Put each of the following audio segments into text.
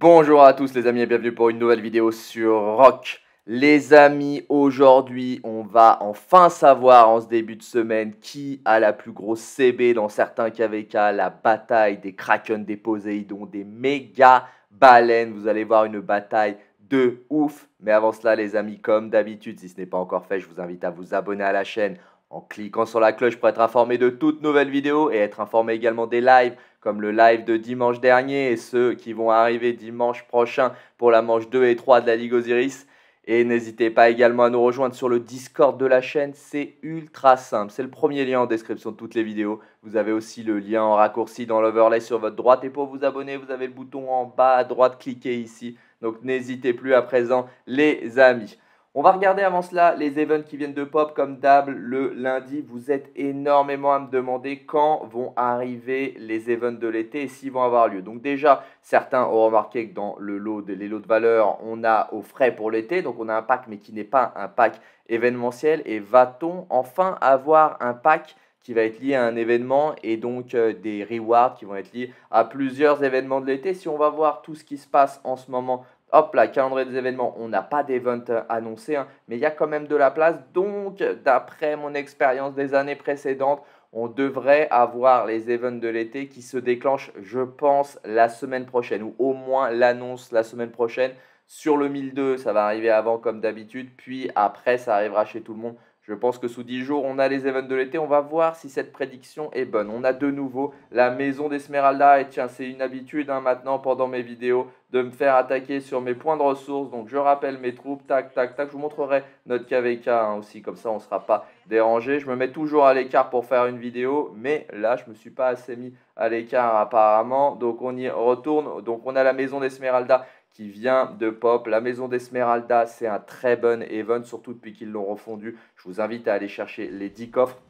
Bonjour à tous les amis et bienvenue pour une nouvelle vidéo sur Rock. Les amis, aujourd'hui on va enfin savoir en ce début de semaine qui a la plus grosse CB dans certains KVK, la bataille des Kraken, des Poséidons, des méga baleines. Vous allez voir une bataille de ouf. Mais avant cela, les amis, comme d'habitude, si ce n'est pas encore fait, je vous invite à vous abonner à la chaîne en cliquant sur la cloche pour être informé de toutes nouvelles vidéos et être informé également des lives comme le live de dimanche dernier et ceux qui vont arriver dimanche prochain pour la manche 2 et 3 de la Ligue Osiris. Et n'hésitez pas également à nous rejoindre sur le Discord de la chaîne, c'est ultra simple. C'est le premier lien en description de toutes les vidéos. Vous avez aussi le lien en raccourci dans l'overlay sur votre droite. Et pour vous abonner, vous avez le bouton en bas à droite, cliquez ici donc n'hésitez plus à présent les amis. On va regarder avant cela les events qui viennent de pop comme d'hab le lundi. Vous êtes énormément à me demander quand vont arriver les events de l'été et s'ils vont avoir lieu. Donc déjà, certains ont remarqué que dans le lot les lots de valeur, on a au frais pour l'été. Donc on a un pack mais qui n'est pas un pack événementiel. Et va-t-on enfin avoir un pack qui va être lié à un événement et donc euh, des rewards qui vont être liés à plusieurs événements de l'été. Si on va voir tout ce qui se passe en ce moment, hop là, calendrier des événements, on n'a pas d'event euh, annoncé, hein, mais il y a quand même de la place. Donc, d'après mon expérience des années précédentes, on devrait avoir les events de l'été qui se déclenchent, je pense, la semaine prochaine, ou au moins l'annonce la semaine prochaine. Sur le 1002, ça va arriver avant comme d'habitude, puis après, ça arrivera chez tout le monde je pense que sous 10 jours, on a les événements de l'été. On va voir si cette prédiction est bonne. On a de nouveau la maison d'Esmeralda. Et tiens, c'est une habitude hein, maintenant pendant mes vidéos de me faire attaquer sur mes points de ressources. Donc je rappelle mes troupes. Tac, tac, tac. Je vous montrerai notre KVK hein, aussi. Comme ça, on ne sera pas dérangé. Je me mets toujours à l'écart pour faire une vidéo. Mais là, je ne me suis pas assez mis à l'écart apparemment. Donc on y retourne. Donc on a la maison d'Esmeralda qui vient de Pop. La maison d'Esmeralda, c'est un très bon event, surtout depuis qu'ils l'ont refondu. Je vous invite à aller chercher les 10 coffres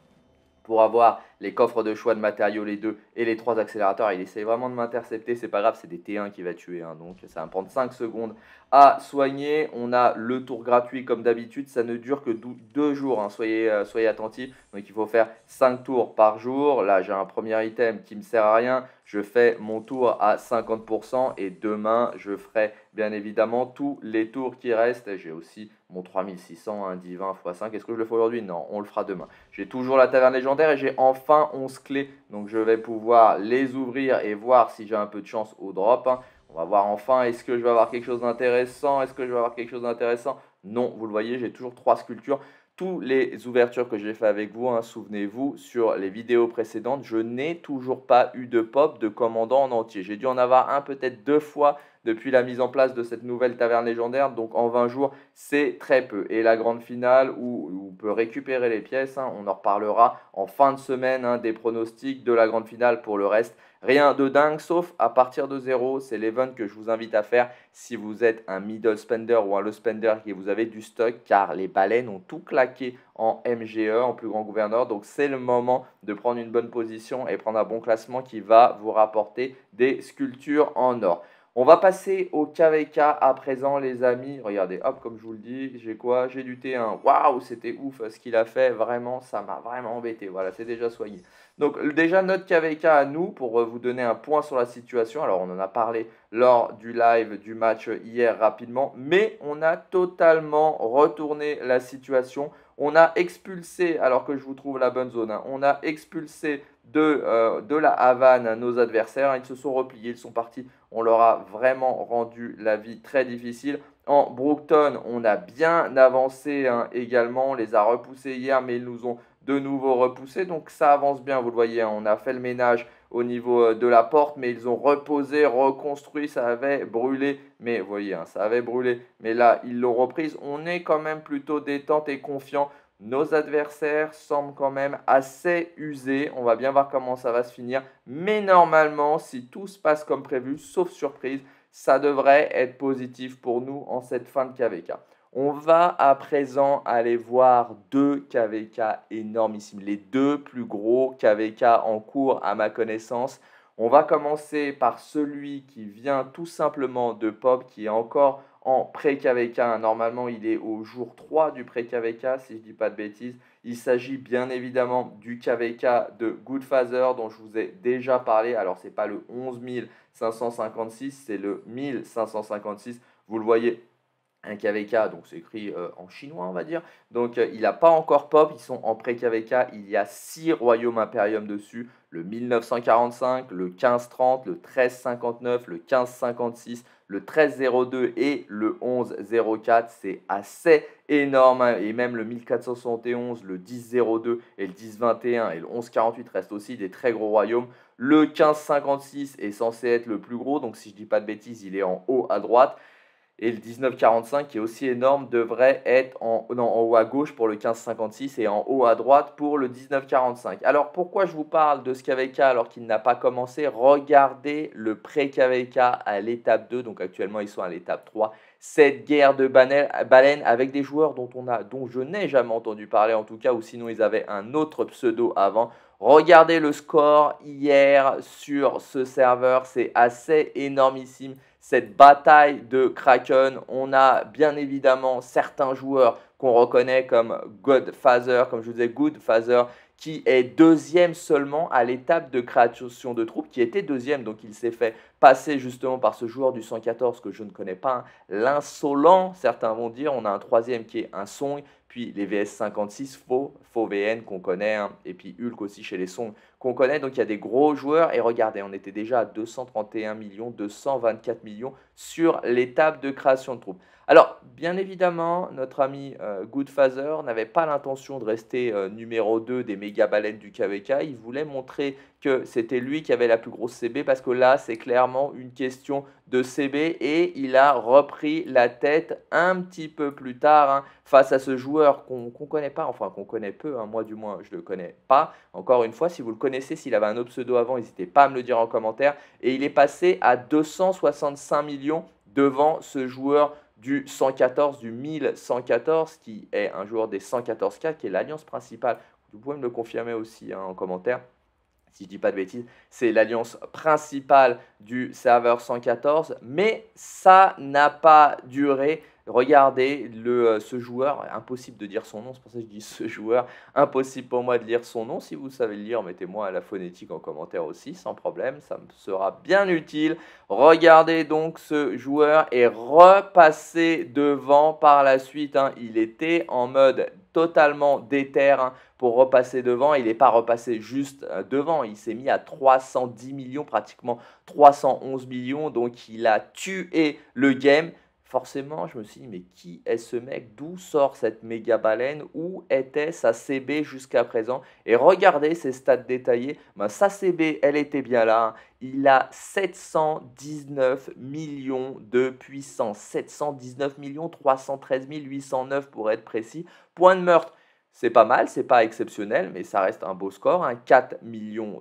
pour avoir les coffres de choix de matériaux, les deux, et les trois accélérateurs. Il essaye vraiment de m'intercepter, c'est pas grave, c'est des T1 qui va tuer, hein, donc ça va me prendre 5 secondes à soigner. On a le tour gratuit comme d'habitude, ça ne dure que 2 jours, hein, soyez, euh, soyez attentifs. Donc il faut faire 5 tours par jour. Là, j'ai un premier item qui me sert à rien, je fais mon tour à 50% et demain, je ferai bien évidemment tous les tours qui restent. J'ai aussi mon 3600, un hein, divin x5. Est-ce que je le fais aujourd'hui Non, on le fera demain. J'ai toujours la taverne légendaire et j'ai enfin 11 clés. Donc je vais pouvoir les ouvrir et voir si j'ai un peu de chance au drop. Hein. On va voir enfin, est-ce que je vais avoir quelque chose d'intéressant Est-ce que je vais avoir quelque chose d'intéressant Non, vous le voyez, j'ai toujours trois sculptures. Tous les ouvertures que j'ai fait avec vous, hein, souvenez-vous, sur les vidéos précédentes, je n'ai toujours pas eu de pop de commandant en entier. J'ai dû en avoir un peut-être deux fois depuis la mise en place de cette nouvelle taverne légendaire. Donc en 20 jours, c'est très peu. Et la grande finale où, on peut récupérer les pièces, hein, on en reparlera en fin de semaine hein, des pronostics de la grande finale pour le reste. Rien de dingue, sauf à partir de zéro, c'est l'event que je vous invite à faire si vous êtes un middle spender ou un low spender et que vous avez du stock, car les baleines ont tout claqué en MGE, en plus grand gouverneur. Donc c'est le moment de prendre une bonne position et prendre un bon classement qui va vous rapporter des sculptures en or. On va passer au KVK à présent, les amis. Regardez, hop, comme je vous le dis, j'ai quoi J'ai du T1. Waouh, c'était ouf euh, ce qu'il a fait. Vraiment, ça m'a vraiment embêté. Voilà, c'est déjà soigné. Donc, déjà, notre KVK à nous, pour euh, vous donner un point sur la situation. Alors, on en a parlé lors du live du match euh, hier rapidement, mais on a totalement retourné la situation. On a expulsé, alors que je vous trouve la bonne zone, hein, on a expulsé de, de la Havane nos adversaires. Ils se sont repliés, ils sont partis on leur a vraiment rendu la vie très difficile. En Brookton, on a bien avancé hein, également, on les a repoussés hier, mais ils nous ont de nouveau repoussés, donc ça avance bien, vous le voyez, hein. on a fait le ménage au niveau euh, de la porte, mais ils ont reposé, reconstruit, ça avait brûlé, mais vous voyez, hein, ça avait brûlé, mais là, ils l'ont reprise. On est quand même plutôt détente et confiant nos adversaires semblent quand même assez usés. On va bien voir comment ça va se finir. Mais normalement, si tout se passe comme prévu, sauf surprise, ça devrait être positif pour nous en cette fin de KVK. On va à présent aller voir deux KVK énormissimes, les deux plus gros KVK en cours à ma connaissance. On va commencer par celui qui vient tout simplement de Pop, qui est encore en pré-KVK. Normalement, il est au jour 3 du pré-KVK, si je ne dis pas de bêtises. Il s'agit bien évidemment du KVK de Goodfather, dont je vous ai déjà parlé. Alors, ce n'est pas le 11556, c'est le 1556. Vous le voyez un KVK, donc c'est écrit euh, en chinois, on va dire. Donc euh, il n'a pas encore pop, ils sont en pré-KVK, il y a 6 royaumes impériums dessus le 1945, le 1530, le 1359, le 1556, le 1302 et le 1104. C'est assez énorme. Hein. Et même le 1471, le 1002 et le 1021 et le 1148 restent aussi des très gros royaumes. Le 1556 est censé être le plus gros, donc si je dis pas de bêtises, il est en haut à droite. Et le 1945, qui est aussi énorme, devrait être en, en haut à gauche pour le 1556 et en haut à droite pour le 1945. Alors pourquoi je vous parle de ce KVK alors qu'il n'a pas commencé Regardez le pré-KVK à l'étape 2, donc actuellement ils sont à l'étape 3. Cette guerre de baleines avec des joueurs dont, on a, dont je n'ai jamais entendu parler en tout cas, ou sinon ils avaient un autre pseudo avant. Regardez le score hier sur ce serveur, c'est assez énormissime. Cette bataille de Kraken, on a bien évidemment certains joueurs qu'on reconnaît comme Godfather, comme je vous disais, Goodfather, qui est deuxième seulement à l'étape de création de troupes, qui était deuxième, donc il s'est fait passer justement par ce joueur du 114 que je ne connais pas, hein. l'insolent, certains vont dire, on a un troisième qui est un Song, puis les VS56, faux, faux VN qu'on connaît, hein, et puis Hulk aussi chez les sons qu'on connaît. Donc il y a des gros joueurs. Et regardez, on était déjà à 231 millions, 224 millions sur l'étape de création de troupe. Alors, bien évidemment, notre ami euh, Goodfather n'avait pas l'intention de rester euh, numéro 2 des méga baleines du KVK. Il voulait montrer que c'était lui qui avait la plus grosse CB parce que là, c'est clairement une question de CB et il a repris la tête un petit peu plus tard hein, face à ce joueur qu'on connaît pas, enfin qu'on connaît peu, hein. moi du moins je le connais pas. Encore une fois, si vous le connaissez, s'il avait un autre pseudo avant, n'hésitez pas à me le dire en commentaire. Et il est passé à 265 millions devant ce joueur du 114, du 1114, qui est un joueur des 114K, qui est l'alliance principale. Vous pouvez me le confirmer aussi hein, en commentaire, si je dis pas de bêtises. C'est l'alliance principale du serveur 114, mais ça n'a pas duré Regardez le, euh, ce joueur, impossible de dire son nom, c'est pour ça que je dis ce joueur, impossible pour moi de lire son nom. Si vous savez le lire, mettez-moi la phonétique en commentaire aussi, sans problème, ça me sera bien utile. Regardez donc ce joueur est repassé devant par la suite. Hein. Il était en mode totalement déter hein, pour repasser devant. Il n'est pas repassé juste euh, devant, il s'est mis à 310 millions, pratiquement 311 millions. Donc il a tué le game forcément, je me suis dit, mais qui est ce mec D'où sort cette méga baleine Où était sa CB jusqu'à présent Et regardez ces stats détaillés. Ben, sa CB, elle était bien là. Hein. Il a 719 millions de puissance. 719 millions, 313 809 pour être précis. Point de meurtre. C'est pas mal, c'est pas exceptionnel, mais ça reste un beau score. Un 4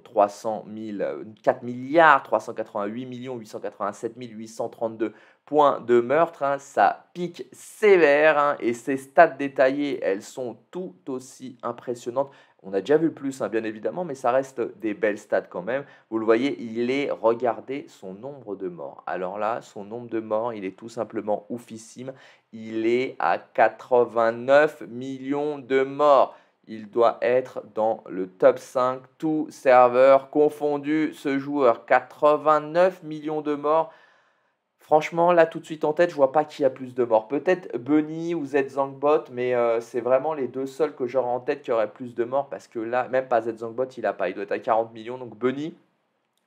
300 000, 4 milliards 388 millions 887 832 Point de meurtre, ça hein. pique sévère hein, et ces stats détaillées, elles sont tout aussi impressionnantes. On a déjà vu plus, hein, bien évidemment, mais ça reste des belles stats quand même. Vous le voyez, il est, regardez son nombre de morts. Alors là, son nombre de morts, il est tout simplement oufissime. Il est à 89 millions de morts. Il doit être dans le top 5, tout serveur confondu, ce joueur. 89 millions de morts. Franchement, là tout de suite en tête, je vois pas qui a plus de morts. Peut-être Bunny ou Zangbot, mais euh, c'est vraiment les deux seuls que j'aurais en tête qui auraient plus de morts parce que là, même pas Zangbot, il a pas. Il doit être à 40 millions. Donc Bunny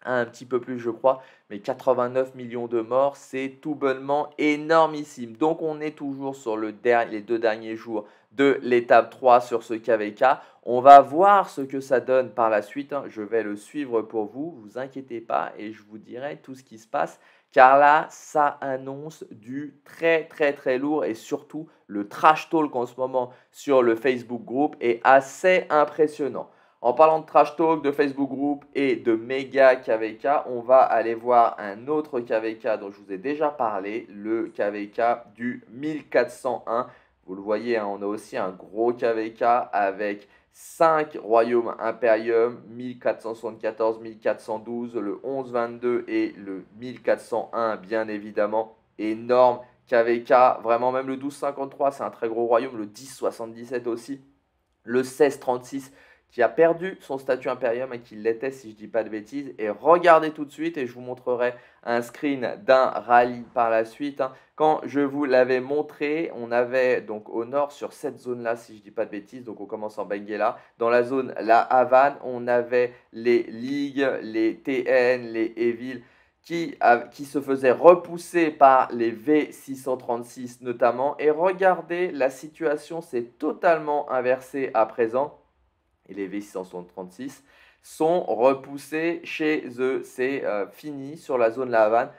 a un petit peu plus, je crois, mais 89 millions de morts, c'est tout bonnement énormissime. Donc on est toujours sur le les deux derniers jours de l'étape 3 sur ce KVK. On va voir ce que ça donne par la suite. Hein. Je vais le suivre pour vous, vous inquiétez pas, et je vous dirai tout ce qui se passe car là, ça annonce du très très très lourd et surtout le trash talk en ce moment sur le Facebook Group est assez impressionnant. En parlant de trash talk, de Facebook Group et de méga KVK, on va aller voir un autre KVK dont je vous ai déjà parlé, le KVK du 1401. Vous le voyez, hein, on a aussi un gros KVK avec 5 royaumes impérium, 1474, 1412, le 1122 et le 1401, bien évidemment, énorme. KVK, vraiment même le 1253, c'est un très gros royaume, le 1077 aussi, le 1636, qui a perdu son statut Imperium et qui l'était, si je dis pas de bêtises. Et regardez tout de suite, et je vous montrerai un screen d'un rallye par la suite. Hein. Quand je vous l'avais montré, on avait donc au nord sur cette zone-là, si je dis pas de bêtises, donc on commence en Benguela. Dans la zone La Havane, on avait les ligues, les TN, les Evil. Qui, qui, se faisaient repousser par les V636 notamment. Et regardez, la situation s'est totalement inversée à présent et les V636 sont repoussés chez eux. C'est euh, fini sur la zone La Havane.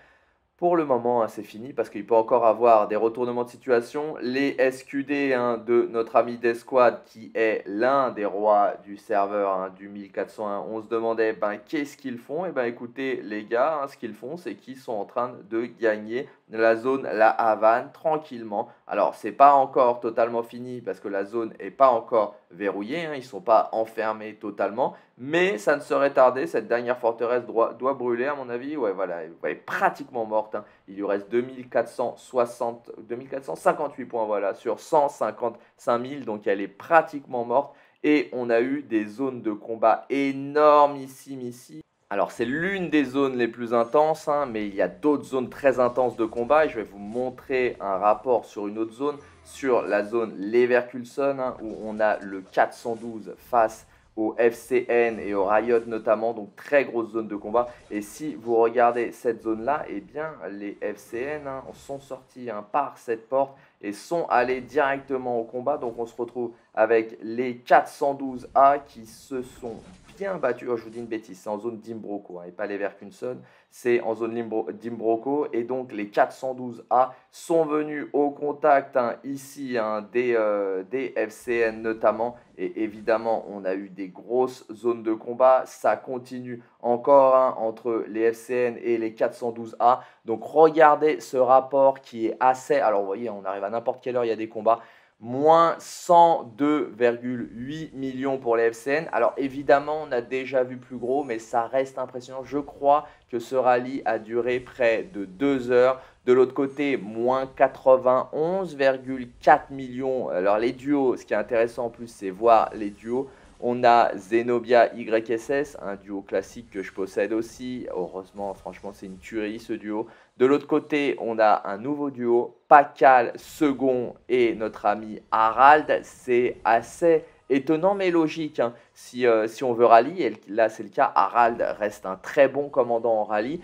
Pour le moment, hein, c'est fini parce qu'il peut encore avoir des retournements de situation. Les SQD hein, de notre ami Desquad, qui est l'un des rois du serveur hein, du 1401, on se demandait ben, qu'est-ce qu'ils font. Et eh ben écoutez, les gars, ce qu'ils font, c'est qu'ils sont en train de gagner la zone La Havane tranquillement. Alors, ce n'est pas encore totalement fini parce que la zone n'est pas encore verrouillée, hein. ils ne sont pas enfermés totalement, mais ça ne serait tardé. Cette dernière forteresse doit, doit brûler, à mon avis. Ouais, voilà, elle est pratiquement morte. Hein. Il lui reste 2460, 2458 points voilà, sur 155 000, donc elle est pratiquement morte. Et on a eu des zones de combat énormissimes ici. Alors c'est l'une des zones les plus intenses, hein, mais il y a d'autres zones très intenses de combat. Et je vais vous montrer un rapport sur une autre zone, sur la zone Leverkusen, hein, où on a le 412 face au FCN et au Riot notamment, donc très grosse zone de combat. Et si vous regardez cette zone-là, eh bien les FCN hein, sont sortis par cette porte et sont allés directement au combat. Donc on se retrouve avec les 412A qui se sont bien battu. Oh, je vous dis une bêtise, c'est en zone d'Imbroco hein, et pas les Verkunson, C'est en zone d'Imbroco et donc les 412A sont venus au contact hein, ici hein, des, euh, des FCN notamment. Et évidemment, on a eu des grosses zones de combat. Ça continue encore entre les FCN et les 412A. Donc regardez ce rapport qui est assez... Alors vous voyez, on arrive à n'importe quelle heure, il y a des combats moins 102,8 millions pour les FCN. Alors évidemment, on a déjà vu plus gros, mais ça reste impressionnant. Je crois que ce rallye a duré près de 2 heures. De l'autre côté, moins 91,4 millions. Alors les duos, ce qui est intéressant en plus, c'est voir les duos. On a Zenobia YSS, un duo classique que je possède aussi. Heureusement, franchement, c'est une tuerie ce duo. De l'autre côté, on a un nouveau duo, Pacal, Second et notre ami Harald. C'est assez étonnant mais logique. Hein. Euh, si, on veut rallye, et là c'est le cas, Harald reste un très bon commandant en rallye.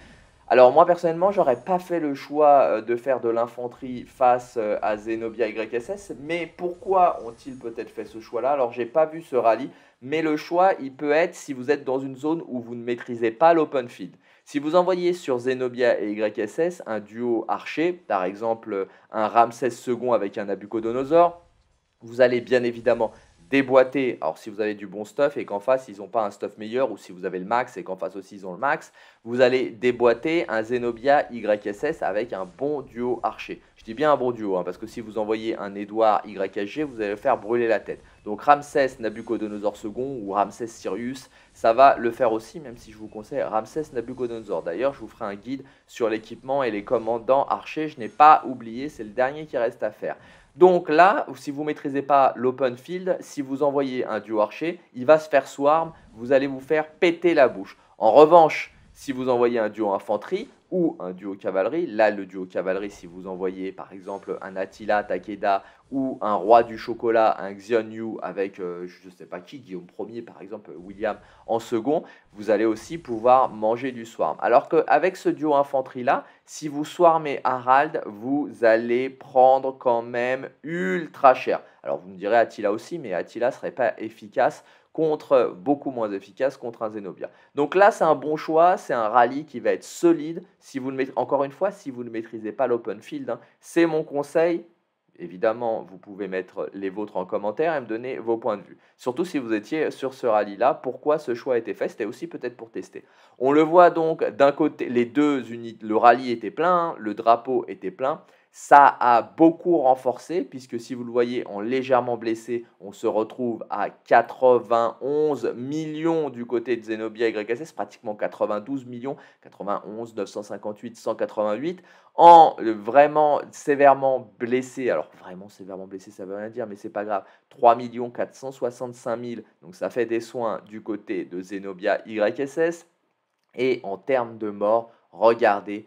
Alors moi personnellement, j'aurais pas fait le choix euh, de faire de l'infanterie face euh, à Zenobia YSS, mais pourquoi ont-ils peut-être fait ce choix-là Alors j'ai pas vu ce rallye, mais le choix, il peut être si vous êtes dans une zone où vous ne maîtrisez pas l'open field. Si vous envoyez sur Zenobia et YSS un duo archer, par exemple un Ramsès II avec un Nabucodonosor, vous allez bien évidemment déboîter. Alors si vous avez du bon stuff et qu'en face ils n'ont pas un stuff meilleur, ou si vous avez le max et qu'en face aussi ils ont le max, vous allez déboîter un Zenobia YSS avec un bon duo archer. Je dis bien un bon duo, hein, parce que si vous envoyez un Edouard YSG, vous allez le faire brûler la tête. Donc Ramsès Nabucodonosor II ou Ramsès Sirius, ça va le faire aussi, même si je vous conseille Ramsès Nabucodonosor. D'ailleurs, je vous ferai un guide sur l'équipement et les commandants archers. Je n'ai pas oublié, c'est le dernier qui reste à faire. Donc là, si vous ne maîtrisez pas l'open field, si vous envoyez un duo archer, il va se faire swarm, vous allez vous faire péter la bouche. En revanche, si vous envoyez un duo infanterie ou un duo cavalerie, là le duo cavalerie, si vous envoyez par exemple un Attila Takeda ou un roi du chocolat, un Xion Yu avec euh, je ne sais pas qui, Guillaume Ier par exemple, William en second, vous allez aussi pouvoir manger du swarm. Alors qu'avec ce duo infanterie là, si vous swarmez Harald, vous allez prendre quand même ultra cher. Alors vous me direz Attila aussi, mais Attila serait pas efficace contre euh, beaucoup moins efficace contre un Zenobia. Donc là, c'est un bon choix, c'est un rallye qui va être solide. Si vous Encore une fois, si vous ne maîtrisez pas l'open field, hein, c'est mon conseil. Évidemment, vous pouvez mettre les vôtres en commentaire et me donner vos points de vue. Surtout si vous étiez sur ce rallye-là, pourquoi ce choix a été fait C'était aussi peut-être pour tester. On le voit donc d'un côté, les deux unités, le rallye était plein, le drapeau était plein. Ça a beaucoup renforcé puisque si vous le voyez en légèrement blessé, on se retrouve à 91 millions du côté de Zenobia YSS, pratiquement 92 millions, 91, 958, 188. En vraiment sévèrement blessé, alors vraiment sévèrement blessé, ça veut rien dire, mais c'est pas grave, 3 465 000, donc ça fait des soins du côté de Zenobia YSS. Et en termes de mort, regardez,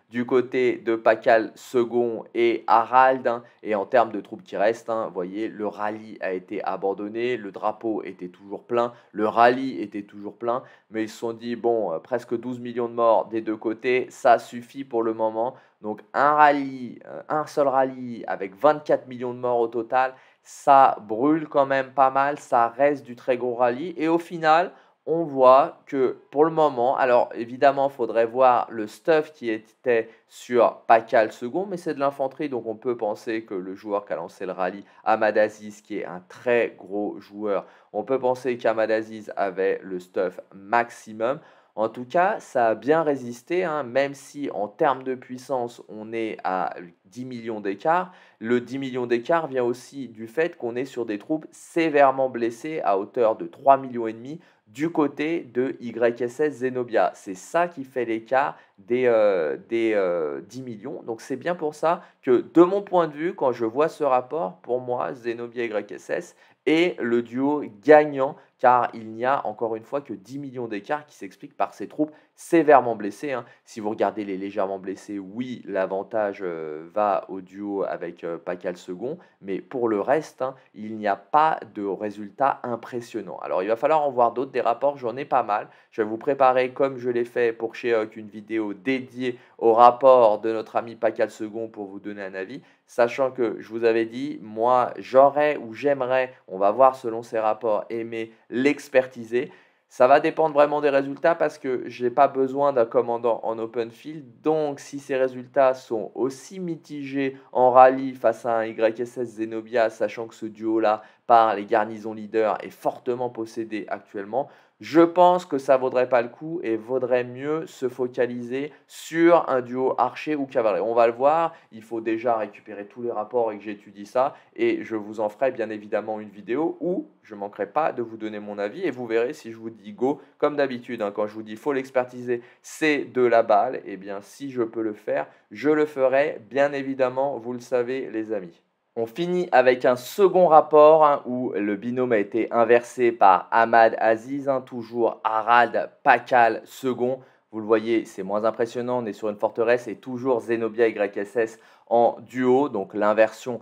du côté de Pacal, Second et Harald. Hein, et en termes de troupes qui restent, hein, vous voyez, le rallye a été abandonné, le drapeau était toujours plein, le rallye était toujours plein, mais ils se sont dit, bon, euh, presque 12 millions de morts des deux côtés, ça suffit pour le moment. Donc un rallye, euh, un seul rallye avec 24 millions de morts au total, ça brûle quand même pas mal, ça reste du très gros rallye. Et au final, on voit que pour le moment, alors évidemment, il faudrait voir le stuff qui était sur Pacal second, mais c'est de l'infanterie, donc on peut penser que le joueur qui a lancé le rallye, Ahmad Aziz, qui est un très gros joueur, on peut penser qu'Ahmad Aziz avait le stuff maximum. En tout cas, ça a bien résisté, hein, même si en termes de puissance, on est à 10 millions d'écart. Le 10 millions d'écart vient aussi du fait qu'on est sur des troupes sévèrement blessées à hauteur de 3 millions et demi, du côté de YSS Zenobia. C'est ça qui fait l'écart des, euh, des 10 euh, millions. Donc c'est bien pour ça que, de mon point de vue, quand je vois ce rapport, pour moi, Zenobia YSS et le duo gagnant car il n'y a encore une fois que 10 millions d'écarts qui s'expliquent par ces troupes sévèrement blessées. Hein. Si vous regardez les légèrement blessés, oui, l'avantage euh, va au duo avec euh, Pascal Pacal second, mais pour le reste, hein, il n'y a pas de résultat impressionnant. Alors il va falloir en voir d'autres, des rapports, j'en ai pas mal. Je vais vous préparer, comme je l'ai fait pour Sheok, une vidéo dédiée au rapport de notre ami Pascal second pour vous donner un avis sachant que je vous avais dit, moi j'aurais ou j'aimerais, on va voir selon ces rapports, aimer l'expertiser. Ça va dépendre vraiment des résultats parce que je n'ai pas besoin d'un commandant en open field. Donc, si ces résultats sont aussi mitigés en rallye face à un YSS Zenobia, sachant que ce duo-là par les garnisons leaders est fortement possédé actuellement, je pense que ça vaudrait pas le coup et vaudrait mieux se focaliser sur un duo archer ou cavalerie. On va le voir, il faut déjà récupérer tous les rapports et que j'étudie ça et je vous en ferai bien évidemment une vidéo où je manquerai pas de vous donner mon avis et vous verrez si je vous dis go comme d'habitude hein. quand je vous dis faut l'expertiser, c'est de la balle et eh bien si je peux le faire, je le ferai bien évidemment, vous le savez les amis. On finit avec un second rapport hein, où le binôme a été inversé par Ahmad Aziz, hein, toujours Harald Pakal second. Vous le voyez, c'est moins impressionnant, on est sur une forteresse et toujours Zenobia YSS en duo, donc l'inversion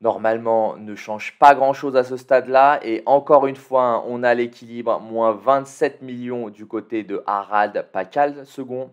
normalement ne change pas grand chose à ce stade-là. Et encore une fois, hein, on a l'équilibre, moins 27 millions du côté de Harald Pakal second.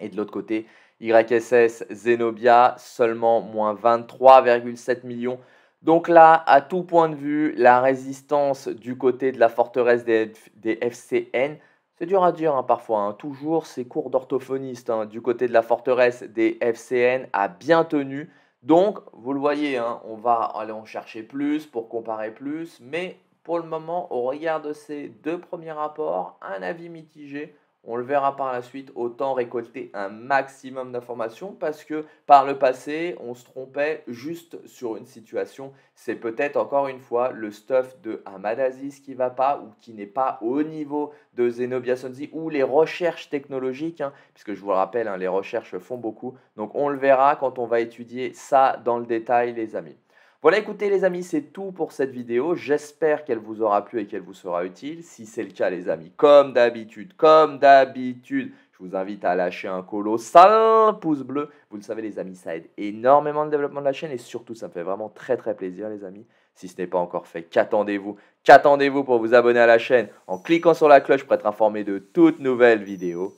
Et de l'autre côté, YSS Zenobia, seulement moins 23,7 millions. Donc là, à tout point de vue, la résistance du côté de la forteresse des, FCN, c'est dur à dire hein, parfois, hein. toujours ces cours d'orthophoniste hein, du côté de la forteresse des FCN a bien tenu. Donc, vous le voyez, on va aller en chercher plus pour comparer plus, mais pour le moment, au regard de ces deux premiers rapports, un avis mitigé on le verra par la suite, autant récolter un maximum d'informations parce que par le passé, on se trompait juste sur une situation. C'est peut-être encore une fois le stuff de Aziz qui va pas ou qui n'est pas au niveau de Zenobia Sonzi ou les recherches technologiques, hein, puisque je vous le rappelle, hein, les recherches font beaucoup. Donc on le verra quand on va étudier ça dans le détail, les amis. Voilà, écoutez les amis, c'est tout pour cette vidéo. J'espère qu'elle vous aura plu et qu'elle vous sera utile. Si c'est le cas, les amis, comme d'habitude, comme d'habitude, je vous invite à lâcher un colossal pouce bleu. Vous le savez, les amis, ça aide énormément le développement de la chaîne et surtout, ça me fait vraiment très très plaisir, les amis. Si ce n'est pas encore fait, qu'attendez-vous Qu'attendez-vous pour vous abonner à la chaîne en cliquant sur la cloche pour être informé de toutes nouvelles vidéos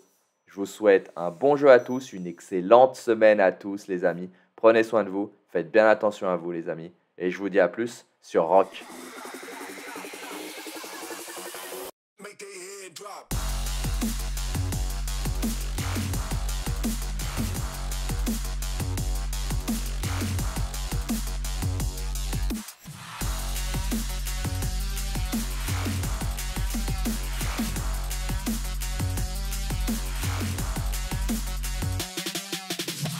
Je vous souhaite un bon jeu à tous, une excellente semaine à tous, les amis. Prenez soin de vous Faites bien attention à vous les amis. Et je vous dis à plus sur Rock.